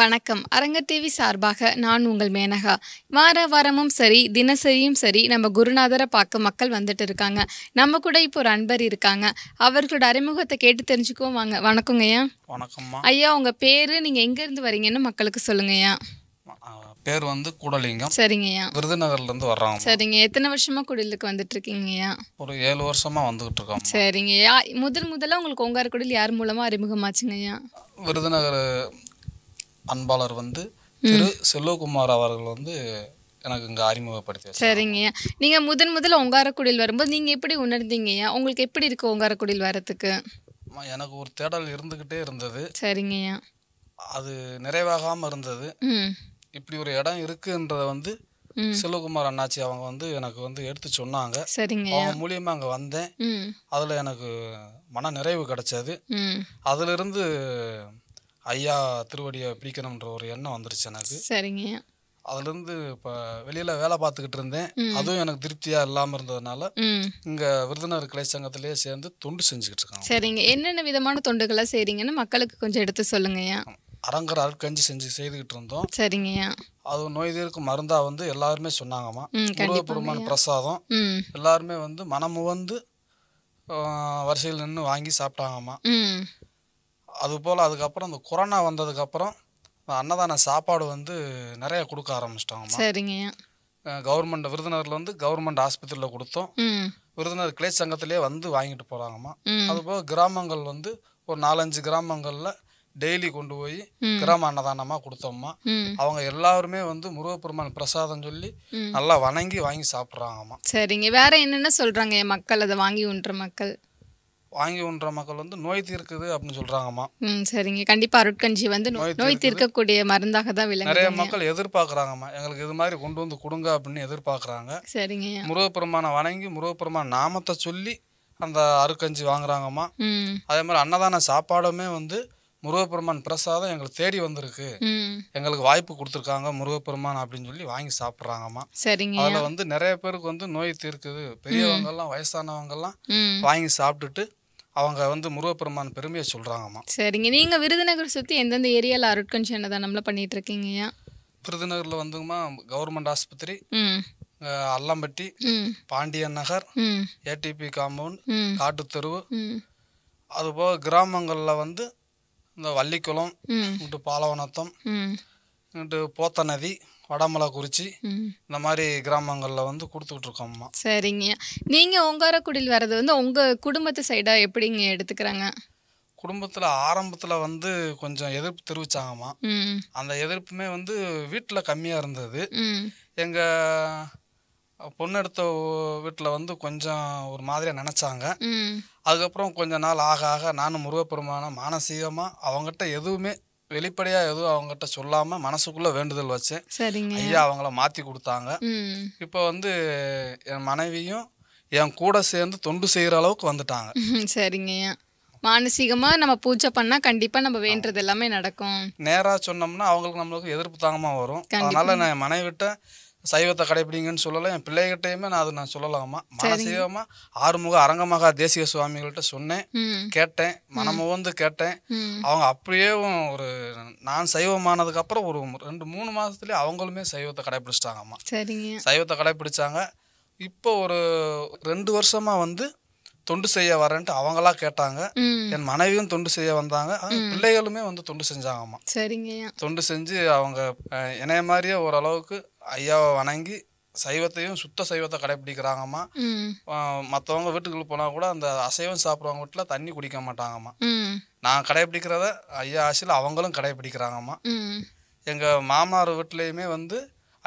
வணக்கம் அரங்கத்தேவி சார்பாக நான் உங்கள் மேனகா வார வாரமும் சரி தினசரியும் சரி நம்ம குருநாதரை பார்க்க மக்கள் வந்துட்டு இருக்காங்க நம்ம கூட இப்போ ஒரு அன்பர் இருக்காங்க அவர்களோட அறிமுகத்தை கேட்டு தெரிஞ்சுக்கோ வாங்க வணக்கங்க ஐயா வணக்கம் ஐயா உங்க பேரு நீங்க எங்க இருந்து வரீங்கன்னு மக்களுக்கு சொல்லுங்க ஐயா பேர் வந்து கூடலிங்கம் சரிங்க ஐயா விருதுநகர்ல இருந்து வர்றாங்க சரிங்க எத்தனை வருஷமா குடிலுக்கு வந்துட்டு இருக்கீங்க ஐயா ஒரு ஏழு வருஷமா வந்துகிட்டு இருக்கோம் சரிங்க ஐயா முதல் முதல்ல உங்களுக்கு உங்கார் குடில் யார் மூலமா அறிமுகமாச்சுங்க ஐயா விருதுநகர் அன்பாளர் வந்து திரு செல்வகுமார் அவர்கள் வந்து எனக்கு இங்கே அறிமுகப்படுத்தி சரிங்க நீங்கள் முதன் முதல் ஒங்காரக்குடியில் வரும்போது நீங்கள் எப்படி உணர்ந்தீங்கய்யா உங்களுக்கு எப்படி இருக்கு ஒங்காரக்குடியில் வரத்துக்கு எனக்கு ஒரு தேடல் இருந்துக்கிட்டே இருந்தது சரிங்கய்யா அது நிறைவாகாமல் இருந்தது இப்படி ஒரு இடம் இருக்குன்றத வந்து செல்வகுமார் அண்ணாச்சி அவங்க வந்து எனக்கு வந்து எடுத்து சொன்னாங்க சரிங்க அவங்க மூலியமா அங்க வந்தேன் அதுல எனக்கு மன நிறைவு கிடைச்சது அதுல இருந்து ஐயா திருவடியை பிடிக்கணும்ன்ற ஒரு எண்ணம் வந்துருச்சு எனக்கு சரிங்க அதுலேருந்து இப்போ வெளியில் வேலை பார்த்துக்கிட்டு இருந்தேன் அதுவும் எனக்கு திருப்தியாக இல்லாமல் இருந்ததுனால இங்கே விருதுநகர் கலை சங்கத்திலேயே சேர்ந்து தொண்டு செஞ்சுக்கிட்டு இருக்காங்க சரிங்க என்னென்ன விதமான தொண்டுகளை செய்கிறீங்கன்னு மக்களுக்கு கொஞ்சம் எடுத்து சொல்லுங்க அரங்கர் அற்கஞ்சி செஞ்சு செய்துக்கிட்டு இருந்தோம் சரிங்கய்யா அது நோய் தீர்க்கும் மருந்தா வந்து எல்லாருமே சொன்னாங்கம்மா முருகப்பெருமான பிரசாதம் எல்லாருமே வந்து வந்து வரிசையில் நின்று வாங்கி சாப்பிட்டாங்கம்மா அதுபோல் அதுக்கப்புறம் இந்த கொரோனா வந்ததுக்கப்புறம் அன்னதான சாப்பாடு வந்து நிறைய கொடுக்க ஆரம்பிச்சிட்டாங்க சரிங்க கவர்மெண்ட் விருதுநகர்ல வந்து கவர்மெண்ட் ஆஸ்பத்திரியில் கொடுத்தோம் விருதுநகர் கிளை சங்கத்திலே வந்து வாங்கிட்டு போகிறாங்கம்மா அதுபோக கிராமங்கள் வந்து ஒரு நாலஞ்சு கிராமங்களில் டெய்லி கொண்டு போய் கிராம அன்னதானமாக கொடுத்தோம்மா அவங்க எல்லாருமே வந்து முருகப்பெருமான் பிரசாதம் சொல்லி நல்லா வணங்கி வாங்கி சாப்பிட்றாங்கம்மா சரிங்க வேற என்னென்ன சொல்கிறாங்க மக்கள் அதை வாங்கி உண்ற மக்கள் வாங்கி உண்ற மக்கள் வந்து நோய் தீர்க்குது அப்படின்னு சொல்றாங்கம்மா சரிங்க கண்டிப்பா அருட்கஞ்சி வந்து நோய் தீர்க்கக்கூடிய மருந்தாக தான் விளங்க நிறைய மக்கள் எதிர்பார்க்கறாங்கம்மா எங்களுக்கு இது மாதிரி கொண்டு வந்து கொடுங்க அப்படின்னு எதிர்பார்க்கறாங்க சரிங்க முருகப்பெருமான வணங்கி முருகப்பெருமான நாமத்தை சொல்லி அந்த அருக்கஞ்சி வாங்குறாங்கம்மா அதே மாதிரி அன்னதான சாப்பாடுமே வந்து முருகப்பெருமான் பிரசாதம் எங்களை தேடி வந்திருக்கு எங்களுக்கு வாய்ப்பு கொடுத்துருக்காங்க முருகப்பெருமான் அப்படின்னு சொல்லி வாங்கி சாப்பிட்றாங்கம்மா சரிங்க அதில் வந்து நிறைய பேருக்கு வந்து நோய் தீர்க்குது பெரியவங்கெல்லாம் வயசானவங்கெல்லாம் வாங்கி சாப்பிட்டுட்டு அவங்க வந்து முருகப்பெருமான் பெருமையை சொல்கிறாங்கம்மா சரிங்க நீங்கள் விருதுநகர் சுற்றி எந்தெந்த ஏரியாவில் அருட்கன் நம்மள பண்ணிட்டு இருக்கீங்கய்யா விருதுநகரில் வந்துங்கம்மா கவர்மெண்ட் ஆஸ்பத்திரி அல்லம்பட்டி பாண்டியன் நகர் ஏடிபி காம்பவுண்ட் காட்டுத்தெருவு அதுபோக கிராமங்களில் வந்து இந்த வள்ளிக்குளம் இங்கிட்டு பாலவனத்தம் இங்கிட்டு போத்த நதி வடமலைக்குறிச்சி இந்த மாதிரி கிராமங்களில் வந்து கொடுத்துக்கிட்டு இருக்கோம்மா சரிங்க நீங்கள் ஒங்காரக்குடியில் வர்றது வந்து உங்கள் குடும்பத்து சைடாக எப்படிங்க எடுத்துக்கிறாங்க குடும்பத்தில் ஆரம்பத்தில் வந்து கொஞ்சம் எதிர்ப்பு தெரிவிச்சாங்கம்மா அந்த எதிர்ப்புமே வந்து வீட்டில் கம்மியாக இருந்தது எங்கள் பொண்ணு எடுத்த வீட்டில் வந்து கொஞ்சம் ஒரு மாதிரியாக நினச்சாங்க அதுக்கப்புறம் கொஞ்ச நாள் ஆக ஆக நானும் முருகப்பெருமான மானசீகமாக அவங்ககிட்ட எதுவுமே வெளிப்படையா எதுவும் அவங்ககிட்ட சொல்லாம மனசுக்குள்ள வேண்டுதல் வச்சேன் ஐயா அவங்கள மாத்தி கொடுத்தாங்க இப்போ வந்து என் மனைவியும் என் கூட சேர்ந்து தொண்டு செய்யற அளவுக்கு வந்துட்டாங்க சரிங்கய்யா மானசீகமா நம்ம பூஜை பண்ணா கண்டிப்பா நம்ம வேண்டது எல்லாமே நடக்கும் நேரா சொன்னோம்னா அவங்களுக்கு நம்மளுக்கு எதிர்ப்பு தாங்கமா வரும் அதனால நான் மனைவிட்ட சைவத்தை கடைபிடிங்கன்னு சொல்லலாம் என் பிள்ளைகிட்டையுமே நான் அதை நான் சொல்லலாமா மனசீகமா ஆறுமுக அரங்கமகா தேசிய சுவாமிகள்கிட்ட சொன்னேன் கேட்டேன் மனமுகந்து கேட்டேன் அவங்க அப்படியே ஒரு நான் சைவமானதுக்கு அப்புறம் ஒரு ரெண்டு மூணு மாசத்துலயே அவங்களுமே சைவத்தை கடைபிடிச்சிட்டாங்கம்மா சைவத்தை கடைபிடிச்சாங்க இப்போ ஒரு ரெண்டு வருஷமா வந்து தொண்டு செய்ய வரேன்ட்டு அவங்களா கேட்டாங்க என் மனைவியும் தொண்டு செய்ய வந்தாங்க பிள்ளைகளுமே வந்து தொண்டு செஞ்சாங்கம்மா சரிங்க தொண்டு செஞ்சு அவங்க இணைய மாதிரியே ஓரளவுக்கு ஐயாவை வணங்கி சைவத்தையும் சுத்த சைவத்தை கடைபிடிக்கிறாங்கம்மா மற்றவங்க வீட்டுக்குள்ள போனால் கூட அந்த அசைவம் சாப்பிட்றவங்க வீட்டில் தண்ணி குடிக்க மாட்டாங்கம்மா நான் கடைபிடிக்கிறத ஐயா ஆசையில் அவங்களும் கடைபிடிக்கிறாங்கம்மா எங்கள் மாமனார் வீட்லேயுமே வந்து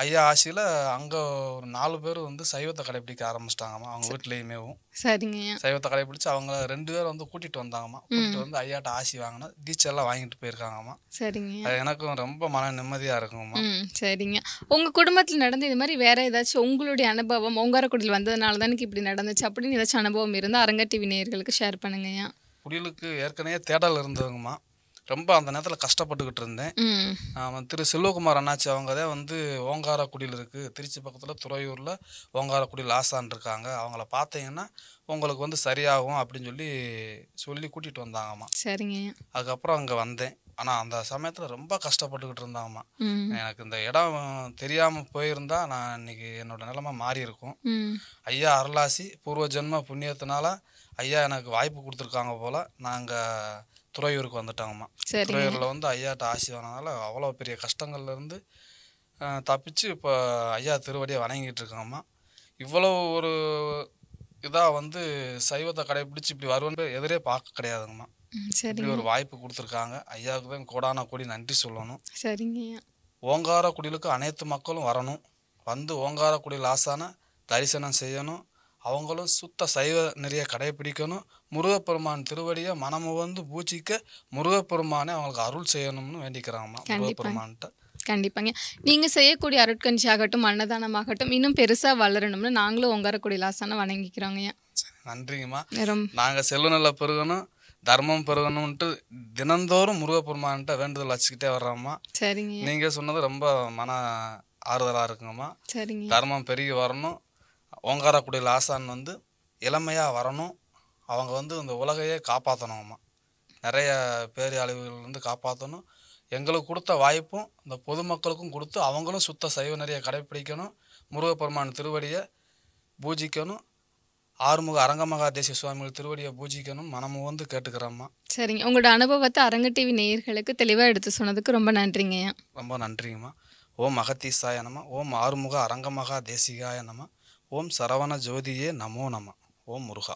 ஐயா ஆசியில் அங்கே ஒரு நாலு பேர் வந்து சைவத்தை கடைபிடிக்க ஆரம்பிச்சிட்டாங்கம்மா அவங்க வீட்லேயுமேவும் சரிங்க சைவத்தை கடைபிடிச்சு அவங்க ரெண்டு பேர் வந்து கூட்டிகிட்டு வந்தாங்கம்மா கூட்டிட்டு வந்து ஐயாட்ட ஆசி வாங்கினா டீச்சர்லாம் வாங்கிட்டு போயிருக்காங்கம்மா சரிங்க அது எனக்கும் ரொம்ப மன நிம்மதியாக இருக்குங்கம்மா சரிங்க உங்கள் குடும்பத்தில் நடந்து இது மாதிரி வேறு ஏதாச்சும் உங்களுடைய அனுபவம் உங்காரக்குடியில் வந்ததுனால தானே இப்படி நடந்துச்சு அப்படின்னு ஏதாச்சும் அனுபவம் இருந்தால் அரங்கட்டி டிவி ஷேர் பண்ணுங்கய்யா குடிலுக்கு ஏற்கனவே தேடல் இருந்ததுங்கம்மா ரொம்ப அந்த நேரத்தில் கஷ்டப்பட்டுக்கிட்டு இருந்தேன் திரு செல்வகுமார் அண்ணாச்சி அவங்க தான் வந்து ஓங்காரக்குடியில் இருக்குது திருச்சி பக்கத்தில் துறையூரில் ஓங்காரக்குடியில் ஆசான் இருக்காங்க அவங்கள பார்த்தீங்கன்னா உங்களுக்கு வந்து சரியாகும் அப்படின்னு சொல்லி சொல்லி கூட்டிகிட்டு வந்தாங்கம்மா சரிங்க அதுக்கப்புறம் அங்கே வந்தேன் ஆனால் அந்த சமயத்தில் ரொம்ப கஷ்டப்பட்டுக்கிட்டு இருந்தாங்கம்மா எனக்கு இந்த இடம் தெரியாமல் போயிருந்தா நான் இன்னைக்கு என்னோட நிலைமை மாறி இருக்கும் ஐயா அருளாசி பூர்வ ஜென்ம புண்ணியத்தினால ஐயா எனக்கு வாய்ப்பு கொடுத்துருக்காங்க போல் நாங்கள் துறையூருக்கு வந்துட்டாங்கம்மா துறையூரில் வந்து ஐயாட்ட ஆசிவானதால் அவ்வளோ பெரிய கஷ்டங்கள்லேருந்து தப்பிச்சு இப்போ ஐயா திருவடியை வணங்கிட்டு இருக்காங்கம்மா இவ்வளோ ஒரு இதாக வந்து சைவத்தை கடைபிடிச்சு இப்படி வருவன்னு எதிரே பார்க்க கிடையாதுங்கம்மா இப்படி ஒரு வாய்ப்பு கொடுத்துருக்காங்க ஐயாவுக்கு தான் கோடான கூடி நன்றி சொல்லணும் சரிங்க குடிலுக்கு அனைத்து மக்களும் வரணும் வந்து ஓங்கார குடியில் ஆசான தரிசனம் செய்யணும் அவங்களும் சுத்த சைவ நிறைய கடைபிடிக்கணும் முருகப்பெருமான் திருவடியை மனம் வந்து பூஜிக்க முருகப்பெருமானை அவங்களுக்கு அருள் செய்யணும்னு வேண்டிக்கிறாங்கம்மா முருகப்பெருமான்ட்ட கண்டிப்பாங்க நீங்கள் செய்யக்கூடிய அருட்கஞ்சி ஆகட்டும் அன்னதானமாகட்டும் இன்னும் பெருசாக வளரணும்னு நாங்களும் உங்கரக்கூடிய லாசான வணங்கிக்கிறோங்க நன்றிங்கம்மா நாங்கள் செல்லுநல பெருகணும் தர்மம் பெருகணும்ட்டு தினந்தோறும் முருகப்பெருமான்கிட்ட வேண்டுதல் வச்சுக்கிட்டே வர்றோம்மா சரிங்க நீங்கள் சொன்னது ரொம்ப மன ஆறுதலாக இருக்குங்கம்மா சரிங்க தர்மம் பெருகி வரணும் ஓங்காரக்குடியில் ஆசான் வந்து இளமையாக வரணும் அவங்க வந்து இந்த உலகையே காப்பாற்றணுமா நிறைய பேர் வந்து காப்பாற்றணும் எங்களுக்கு கொடுத்த வாய்ப்பும் இந்த பொதுமக்களுக்கும் கொடுத்து அவங்களும் சுத்த சைவ நிறைய கடைப்பிடிக்கணும் முருகப்பெருமான் திருவடியை பூஜிக்கணும் ஆறுமுக அரங்கமகா தேசிய சுவாமிகள் திருவடியை பூஜிக்கணும் மனமும் வந்து கேட்டுக்கிறோம்மா சரிங்க உங்களோட அனுபவத்தை அரங்க டிவி நேயர்களுக்கு தெளிவாக எடுத்து சொன்னதுக்கு ரொம்ப நன்றிங்கய்யா ரொம்ப நன்றிங்கம்மா ஓம் அகத்தீசாய ஓம் ஆறுமுக அரங்கமகா தேசிகாய ஓம் சரவண ஜோதியே நமோ நம ஓம் முருகா